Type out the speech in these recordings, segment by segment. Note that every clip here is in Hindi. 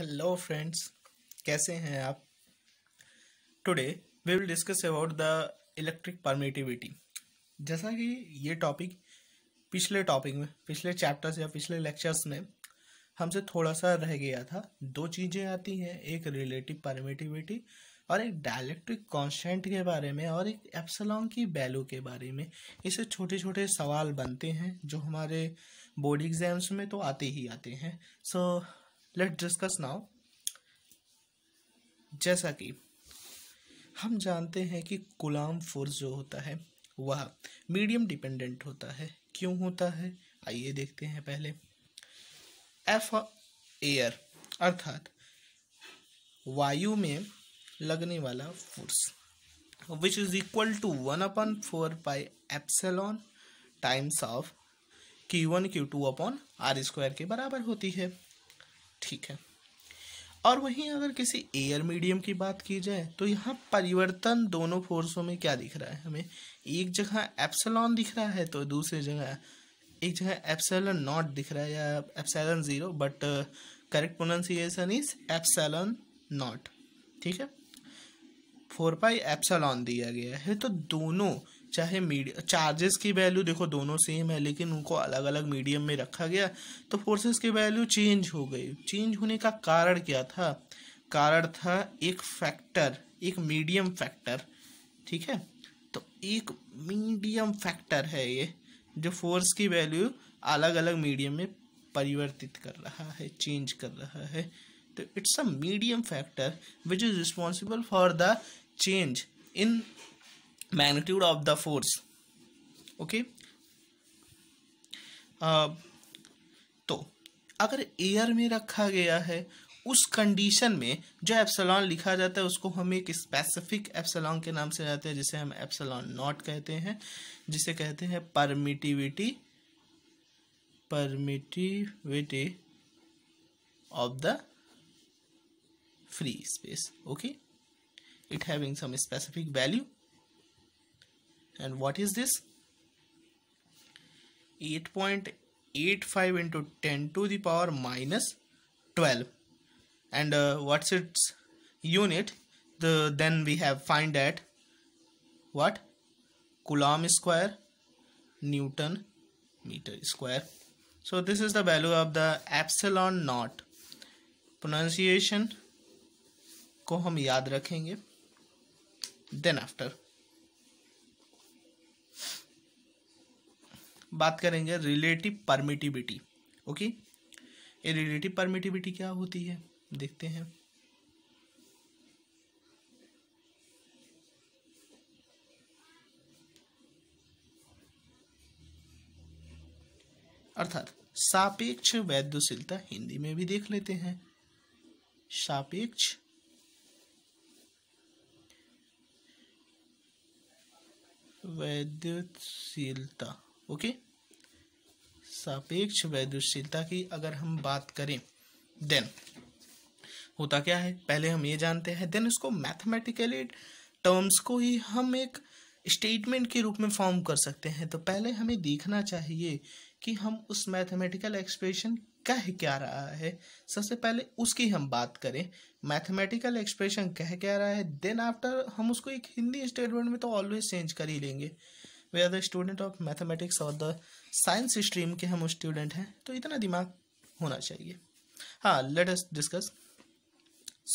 हेलो फ्रेंड्स कैसे हैं आप today we will discuss about the electric permittivity जैसा कि ये टॉपिक पिछले टॉपिक में पिछले चैप्टर्स या पिछले लेक्चर्स में हमसे थोड़ा सा रह गया था दो चीज़ें आती हैं एक रिलेटिव परमिटिविटी और एक डायलैक्ट्रिक कॉन्सेंट के बारे में और एक एप्सलॉन्ग की वैल्यू के बारे में इसे छोटे छोटे सवाल बनते हैं जो हमारे बोर्ड एग्जाम्स में तो आते ही आते हैं so so, let discuss now जैसा कि हम जानते हैं कि गुलाम फोर्स जो होता है वह मीडियम डिपेंडेंट होता है क्यों होता है आइए देखते हैं पहले एफ एयर अर्थात वायु में लगने वाला force which is equal to one upon four by epsilon times of q one q two upon r square के बराबर होती है ठीक है और वहीं अगर किसी एयर मीडियम की बात की जाए तो यहाँ परिवर्तन दोनों फोर्सों में क्या दिख रहा है हमें एक जगह एप्सलॉन दिख रहा है तो दूसरी जगह एक जगह एप्सलन नॉट दिख रहा है या epsilon zero but correct pronunciation is epsilon not ठीक है फोर पाई एप्सलॉन दिया गया है तो दोनों चाहे मीडिया चार्जेस की वैल्यू देखो दोनों सेम है लेकिन उनको अलग अलग मीडियम में रखा गया तो फोर्सेस की वैल्यू चेंज हो गई चेंज होने का कारण क्या था कारण था एक फैक्टर एक मीडियम फैक्टर ठीक है तो एक मीडियम फैक्टर है ये जो फोर्स की वैल्यू अलग अलग मीडियम में परिवर्तित कर रहा है चेंज कर रहा है तो it's a medium factor which is responsible for the change in magnitude of the force okay uh, तो अगर एयर में रखा गया है उस कंडीशन में जो एप्सलॉन लिखा जाता है उसको हम एक स्पेसिफिक एप्सलॉन के नाम से जाते हैं जिसे हम एप्सलॉन नॉट कहते हैं जिसे कहते हैं permittivity permittivity of the free space okay it having some specific value and what is this 8.85 into 10 to the power minus 12 and uh, what's its unit the then we have find that what coulomb square newton meter square so this is the value of the epsilon naught pronunciation Ko hum याद rakhenge. Then after. बात करेंगे रिलेटिव परमिटिविटी ओके ये रिलेटिव परमिटिविटी क्या होती है देखते हैं अर्थात सापेक्ष वैद्यशीलता हिंदी में भी देख लेते हैं सापेक्ष वैद्यशीलता ओके सापेक्ष वैद्यशीलता की अगर हम बात करें देन होता क्या है पहले हम ये जानते हैं देन इसको मैथमेटिकली टर्म्स को ही हम एक स्टेटमेंट के रूप में फॉर्म कर सकते हैं तो पहले हमें देखना चाहिए कि हम उस मैथमेटिकल एक्सप्रेशन कह क्या रहा है सबसे पहले उसकी हम बात करें मैथमेटिकल एक्सप्रेशन कह क्या रहा है देन आफ्टर हम उसको एक हिंदी स्टेटमेंट में तो ऑलवेज चेंज कर ही लेंगे we are the student of mathematics और द साइंस स्ट्रीम के हम स्टूडेंट हैं तो इतना दिमाग होना चाहिए हाँ लेट अस डिस्कस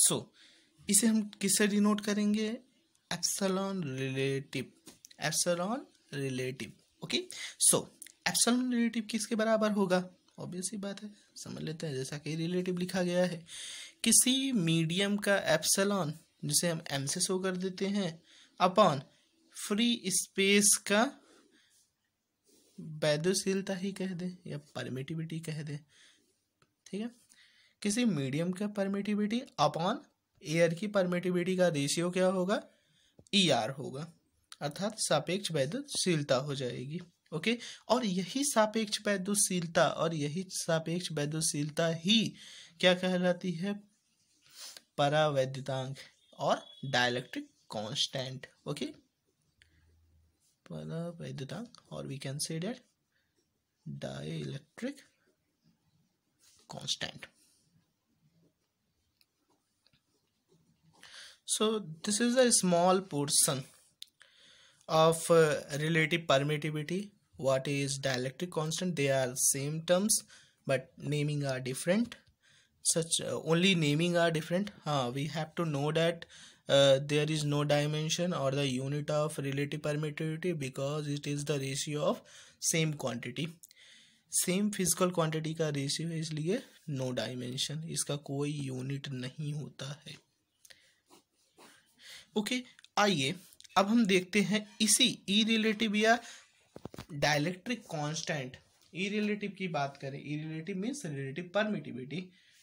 सो इसे हम किससे डिनोट करेंगे epsilon relative epsilon relative okay so epsilon relative किसके बराबर होगा ऑब्वियस ही बात है समझ लेते हैं जैसा कि रिलेटिव लिखा गया है किसी मीडियम का एप्सलॉन जिसे हम एम से शो कर देते हैं अपॉन फ्री स्पेस का वैद्यशीलता ही कह दे या परमिटिविटी कह दे ठीक है किसी मीडियम का परमिटिविटी अपॉन एयर की परमिटिविटी का रेशियो क्या होगा ई e आर होगा अर्थात सापेक्ष वैद्यशीलता हो जाएगी ओके और यही सापेक्ष वैद्यशीलता और यही सापेक्ष वैद्यशीलता ही क्या कहलाती है परावैद्यतांक और dielectric constant okay Panapaidutak or we can say that dielectric constant. So this is a small portion of uh, relative permittivity. What is dielectric constant? They are same terms but naming are different. Such uh, only naming are different. Uh, we have to know that uh, there is no dimension or the unit of relative permittivity because it is the ratio of same quantity same physical quantity का रेशियो है इसलिए नो डायमेंशन इसका कोई यूनिट नहीं होता है ओके okay, आइए अब हम देखते हैं इसी ई रिलेटिव या डायलेक्ट्रिक कांस्टेंट ई रिलेटिव की बात करें E relative means relative permittivity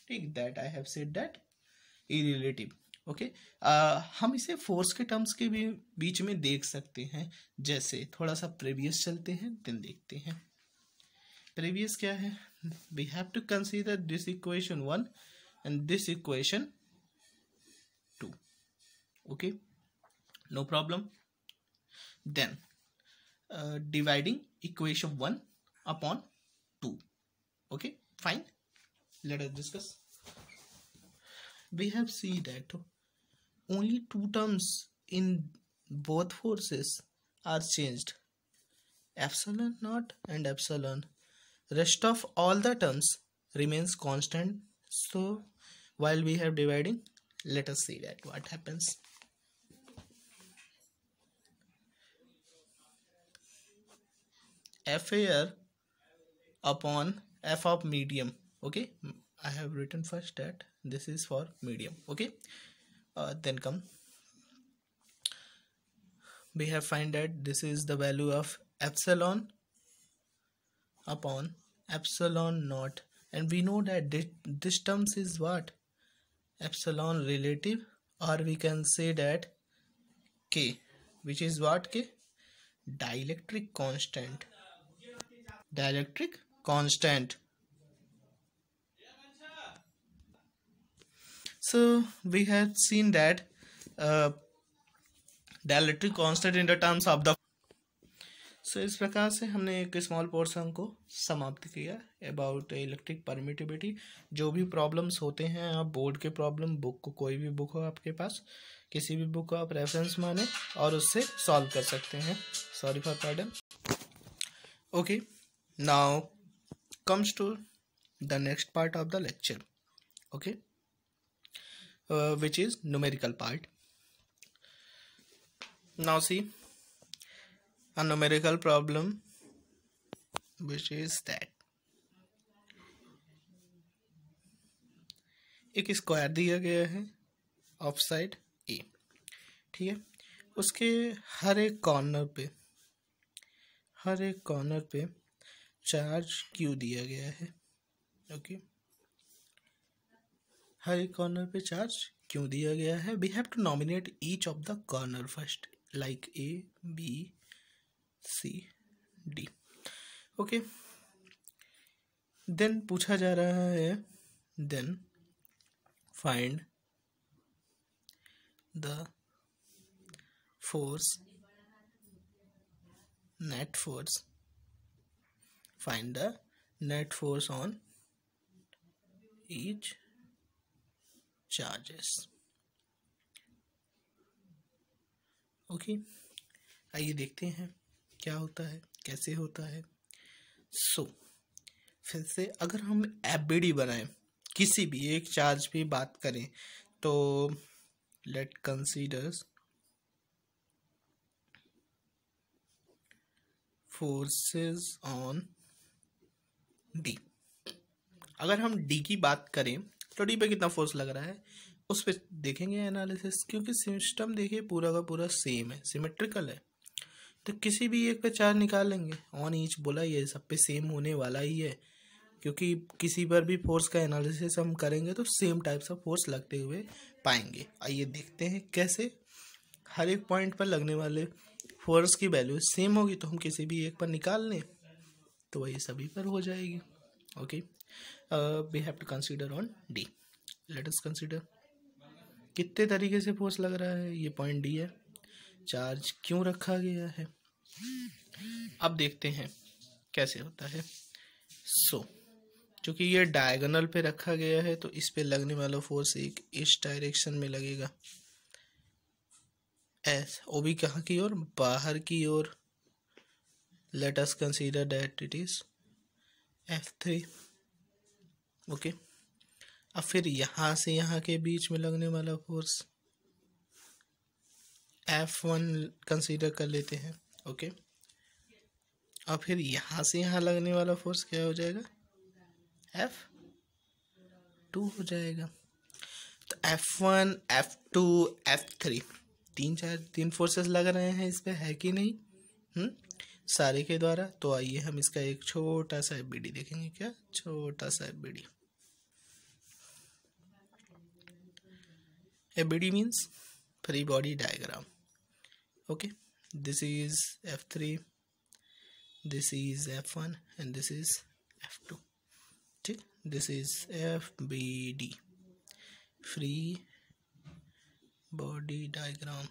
ठीक that I have said that E relative okay uh, हम इसे फोर्स के टर्म्स के भी बीच में देख सकते हैं जैसे थोड़ा सा प्रीवियस चलते हैं दिन देखते हैं प्रीवियस क्या है we have to consider this equation one and this equation two okay no problem then dividing equation one upon two okay fine let us discuss we have seen that only two terms in both forces are changed epsilon naught and epsilon rest of all the terms remains constant so while we have dividing let us see that what happens f air upon f of medium okay i have written first that this is for medium okay uh, then come we have find that this is the value of epsilon upon epsilon naught and we know that this, this terms is what epsilon relative or we can say that k which is what k dielectric constant dielectric constant so we have seen that uh, dielectric constant in the terms of the so इस प्रकार से हमने एक स्मॉल portion को समाप्त किया अबाउट इलेक्ट्रिक permittivity जो भी प्रॉब्लम्स होते हैं आप बोर्ड के प्रॉब्लम बुक को कोई भी बुक हो आपके पास किसी भी बुक को आप रेफरेंस माने और उससे सॉल्व कर सकते हैं sorry for pardon okay now comes to the next part of the lecture okay uh, which is numerical part now see a numerical problem which is that एक स्क्वायर दिया गया है ऑफ साइड ए ठीक है उसके हर एक कॉर्नर पे हर एक कॉर्नर पे चार्ज क्यू दिया गया है ओके okay? हर एक कॉर्नर पे चार्ज क्यों दिया गया है we have to nominate each of the corner first like A B C D okay then पूछा जा रहा है then find the force net force find the net force on each charges okay okay, आइए देखते हैं क्या होता है कैसे होता है सो so, फिर से अगर हम एफ बनाएं किसी भी एक चार्ज पे बात करें तो let consider forces on D अगर हम डी की बात करें स्टडी पे कितना फोर्स लग रहा है उस पर देखेंगे एनालिसिस क्योंकि सिस्टम देखिए पूरा का पूरा सेम है सिमेट्रिकल है तो किसी भी एक पे चार निकाल लेंगे ऑन ईच बोला ये सब पे सेम होने वाला ही है क्योंकि किसी पर भी फोर्स का एनालिसिस हम करेंगे तो सेम टाइप्स ऑफ फोर्स लगते हुए पाएंगे आइए देखते हैं कैसे हर एक पॉइंट पर लगने वाले फोर्स की वैल्यू सेम होगी तो हम किसी भी एक पर निकाल लें तो वही सभी पर हो जाएगी okay uh, we have to consider on d let us consider कितने तरीके से फोर्स लग रहा है ये पॉइंट डी है चार्ज क्यों रखा गया है अब देखते हैं कैसे होता है सो so, चूँकि ये डायगोनल पे रखा गया है तो इस पे लगने वाला फोर्स एक इस डायरेक्शन में लगेगा एस ओ भी कहाँ की ओर बाहर की ओर let us consider that it is F three okay अब फिर यहाँ से यहाँ के बीच में लगने वाला फोर्स एफ वन कंसीडर कर लेते हैं ओके और फिर यहाँ से यहाँ लगने वाला फोर्स क्या हो जाएगा एफ टू हो जाएगा तो F one F two F three तीन चार तीन फोर्सेस लग रहे हैं इस पर है कि नहीं हुँ? हम्म? सारे के द्वारा तो आइए हम इसका एक छोटा सा एफबीडी देखेंगे क्या छोटा सा F B D means free body diagram okay this is F three this is F one and this is F two ठीक this is F B D free body diagram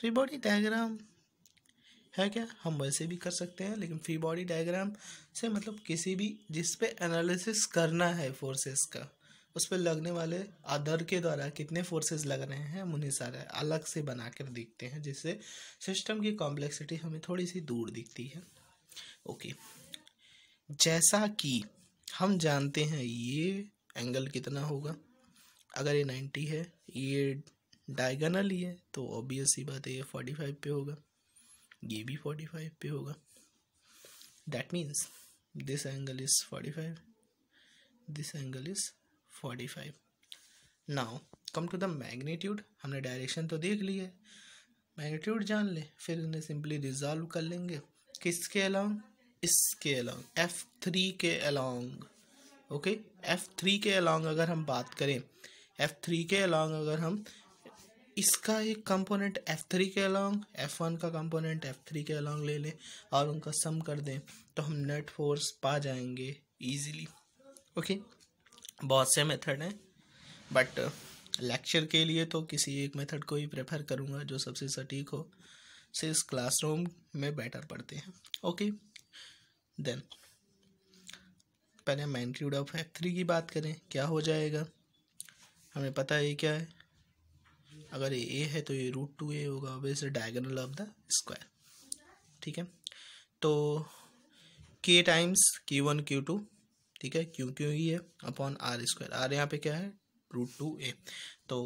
free body diagram है क्या हम वैसे भी कर सकते हैं लेकिन फ्री बॉडी डायग्राम से मतलब किसी भी जिस पे एनालिसिस करना है फोर्सेस का उस पर लगने वाले आदर के द्वारा कितने फोर्सेस लग रहे हैं हम उन्हें सारे अलग से बना कर देखते हैं जिससे सिस्टम की कॉम्प्लेक्सिटी हमें थोड़ी सी दूर दिखती है ओके जैसा कि हम जानते हैं ये एंगल कितना होगा अगर ये नाइन्टी है ये डायगनल ही है तो ऑब्वियस ही बात है ये फोर्टी फाइव पे होगा ये भी फोर्टी फाइव पे होगा that means this angle is forty five this angle is forty five now come to the magnitude हमने डायरेक्शन तो देख ली है मैग्नीट्यूड जान ले फिर इन्हें सिंपली रिजॉल्व कर लेंगे किसके अलॉन्ग इसके अलॉन्ग एफ थ्री के अलॉन्ग ओके एफ थ्री के अलॉन्ग अगर हम बात करें एफ थ्री के अलॉन्ग अगर हम इसका एक कंपोनेंट एफ थ्री के अलॉन्ग एफ वन का कंपोनेंट एफ थ्री के अलॉन्ग ले लें और उनका सम कर दें तो हम नेट फोर्स पा जाएंगे ईजिली ओके बहुत से मेथड हैं बट लेक्चर uh, के लिए तो किसी एक मेथड को ही प्रेफर करूँगा जो सबसे सटीक हो से इस क्लासरूम में बेटर पढ़ते हैं ओके देन पहले मैंट्रीड ऑफ एफ थ्री की बात करें क्या हो जाएगा हमें पता है क्या है अगर ए है तो ये रूट टू ए होगा obvious diagonal of the square ठीक है तो k times q one q two ठीक है क्यू क्यू ही है अपॉन आर स्क्वायर आर यहाँ पे क्या है रूट टू ए तो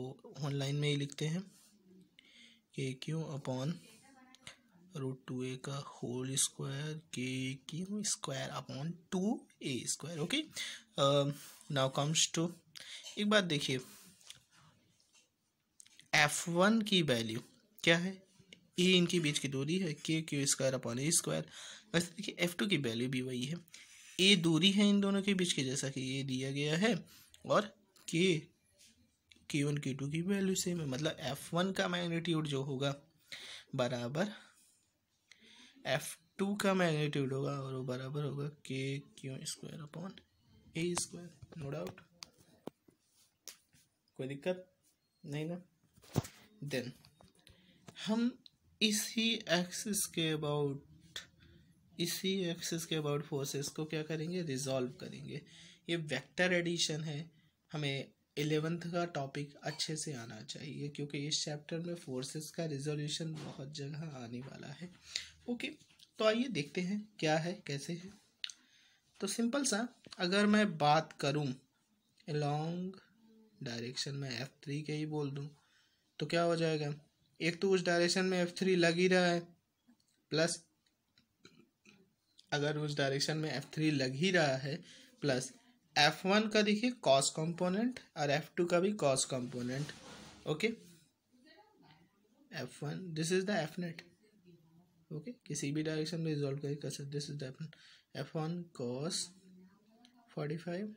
ऑनलाइन में ही लिखते हैं k q upon root two a का whole square k q square upon two a square okay now comes to एक बात देखिए एफ वन की वैल्यू क्या है ए इनके बीच की दूरी है k q square upon a square वैसे देखिए एफ टू की वैल्यू भी वही है ए दूरी है इन दोनों के बीच की जैसा कि ये दिया गया है और के के वन के टू की वैल्यू सेम है मतलब एफ वन का मैग्नीट्यूड जो होगा बराबर एफ टू का मैग्नीट्यूड होगा और वो बराबर होगा k q square upon a square no doubt कोई दिक्कत नहीं ना देन हम इसी एक्सिस के अबाउट इसी एक्सिस के अबाउट फोर्सेस को क्या करेंगे रिजॉल्व करेंगे ये वेक्टर एडिशन है हमें एलेवेंथ का टॉपिक अच्छे से आना चाहिए क्योंकि इस चैप्टर में फोर्सेस का रिजोल्यूशन बहुत जगह आने वाला है ओके तो आइए देखते हैं क्या है कैसे है तो सिंपल सा अगर मैं बात करूं अलोंग डायरेक्शन में एफ थ्री के ही बोल दूं तो क्या हो जाएगा एक तो उस डायरेक्शन में एफ थ्री लग ही रहा है प्लस अगर उस डायरेक्शन में एफ थ्री लग ही रहा है प्लस एफ वन का देखिए कॉस कंपोनेंट और एफ टू का भी cos component okay F one this is the F net okay किसी भी डायरेक्शन में रिजोल्व कर सकते this is the F one cos forty five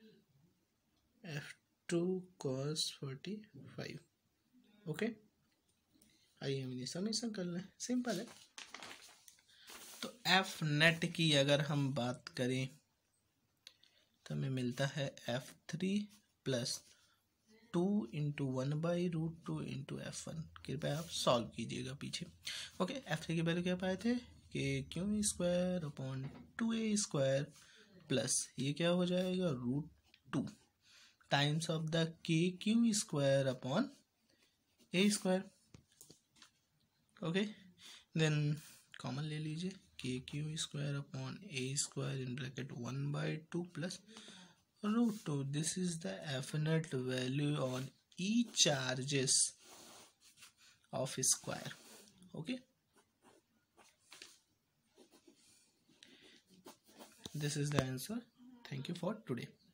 F two cos forty five okay आइए हम ये समीशन कर लें सिंपल है तो एफ नेट की अगर हम बात करें तो हमें मिलता है F three plus two into one by root two into F one कृपया आप सॉल्व कीजिएगा पीछे ओके एफ थ्री की वैल्यू क्या पाए थे कि q square upon two a square plus ये क्या हो जाएगा root two times of the k q square upon a square okay then common ले लीजिए k q square upon a square in bracket one by two plus root two this is the एफिनेट value on each charges of square okay this is the answer thank you for today